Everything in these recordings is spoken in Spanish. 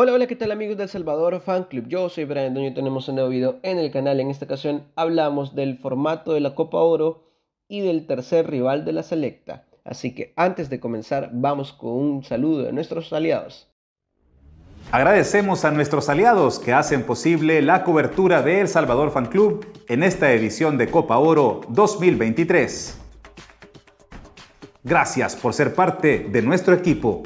Hola, hola, ¿qué tal amigos del Salvador Fan Club? Yo soy Brandon y tenemos un nuevo video en el canal. En esta ocasión hablamos del formato de la Copa Oro y del tercer rival de la selecta. Así que antes de comenzar, vamos con un saludo de nuestros aliados. Agradecemos a nuestros aliados que hacen posible la cobertura del El Salvador Fan Club en esta edición de Copa Oro 2023. Gracias por ser parte de nuestro equipo.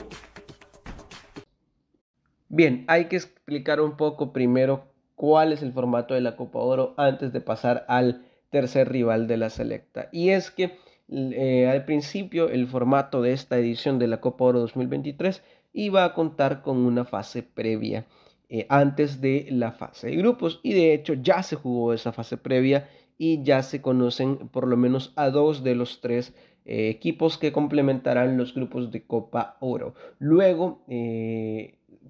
Bien, hay que explicar un poco primero cuál es el formato de la Copa Oro antes de pasar al tercer rival de la selecta. Y es que eh, al principio el formato de esta edición de la Copa Oro 2023 iba a contar con una fase previa eh, antes de la fase de grupos y de hecho ya se jugó esa fase previa y ya se conocen por lo menos a dos de los tres eh, equipos que complementarán los grupos de Copa Oro. Luego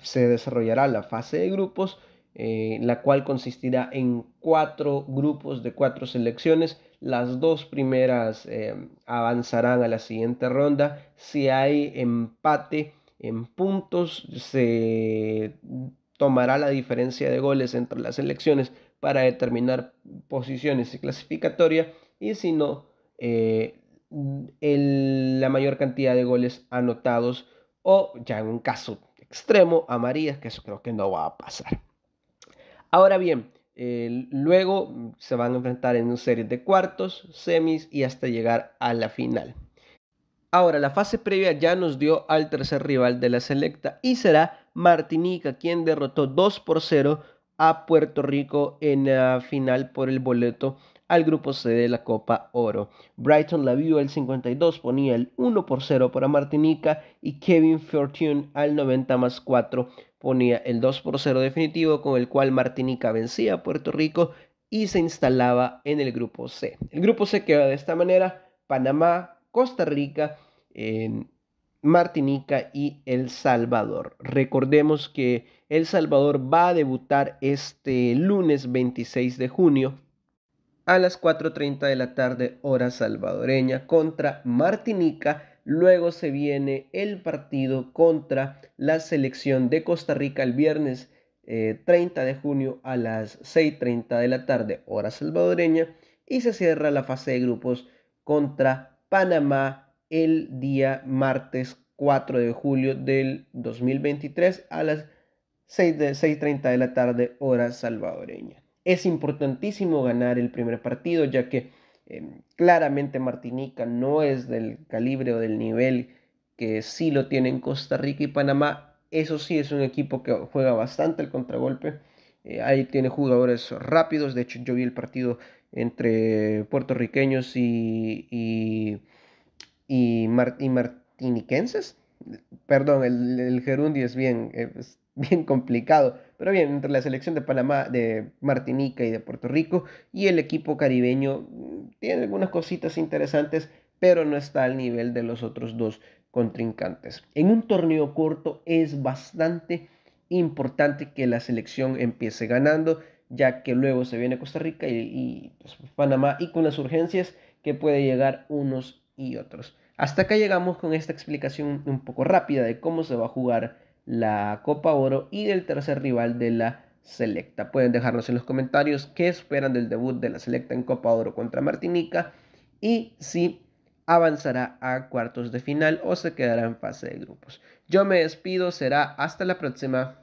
se desarrollará la fase de grupos, eh, la cual consistirá en cuatro grupos de cuatro selecciones. Las dos primeras eh, avanzarán a la siguiente ronda. Si hay empate en puntos, se tomará la diferencia de goles entre las selecciones para determinar posiciones y clasificatoria. Y si no, eh, la mayor cantidad de goles anotados o ya en un caso extremo a María, que eso creo que no va a pasar. Ahora bien, eh, luego mm, se van a enfrentar en una serie de cuartos, semis y hasta llegar a la final. Ahora, la fase previa ya nos dio al tercer rival de la selecta y será Martinica, quien derrotó 2 por 0 a Puerto Rico en la final por el boleto al grupo C de la Copa Oro. Brighton la vio el 52, ponía el 1 por 0 para Martinica y Kevin Fortune al 90 más 4 ponía el 2 por 0 definitivo con el cual Martinica vencía a Puerto Rico y se instalaba en el grupo C. El grupo C queda de esta manera, Panamá, Costa Rica, Martinica y El Salvador. Recordemos que El Salvador va a debutar este lunes 26 de junio a las 4.30 de la tarde hora salvadoreña contra Martinica. Luego se viene el partido contra la selección de Costa Rica el viernes 30 eh, de junio a las 6.30 de la tarde hora salvadoreña. Y se cierra la fase de grupos contra Panamá el día martes 4 de julio del 2023 a las 6.30 de, de la tarde hora salvadoreña. Es importantísimo ganar el primer partido, ya que em, claramente Martinica no es del calibre o del nivel que sí lo tienen Costa Rica y Panamá. Eso sí, es un equipo que juega bastante el contragolpe. Eh, ahí tiene jugadores rápidos. De hecho, yo vi el partido entre puertorriqueños y, y, martiniquenses. Perdón, el, gerundio gerundi es bien, eh, es bien complicado pero bien, entre la selección de Panamá, de Martinica y de Puerto Rico y el equipo caribeño mm, tiene algunas cositas interesantes, pero no está al nivel de los otros dos contrincantes. En un torneo corto es bastante importante que la selección empiece ganando, ya que luego se viene Costa Rica y, pues, Panamá y con las urgencias que puede llegar unos y otros. Hasta acá llegamos con esta explicación un poco rápida de cómo se va a jugar la Copa Oro y del tercer rival de la selecta. Pueden dejarnos en los comentarios qué esperan del debut de la selecta en Copa Oro contra Martinica y si avanzará a cuartos de final o se quedará en fase de grupos. Yo me despido, será hasta la próxima.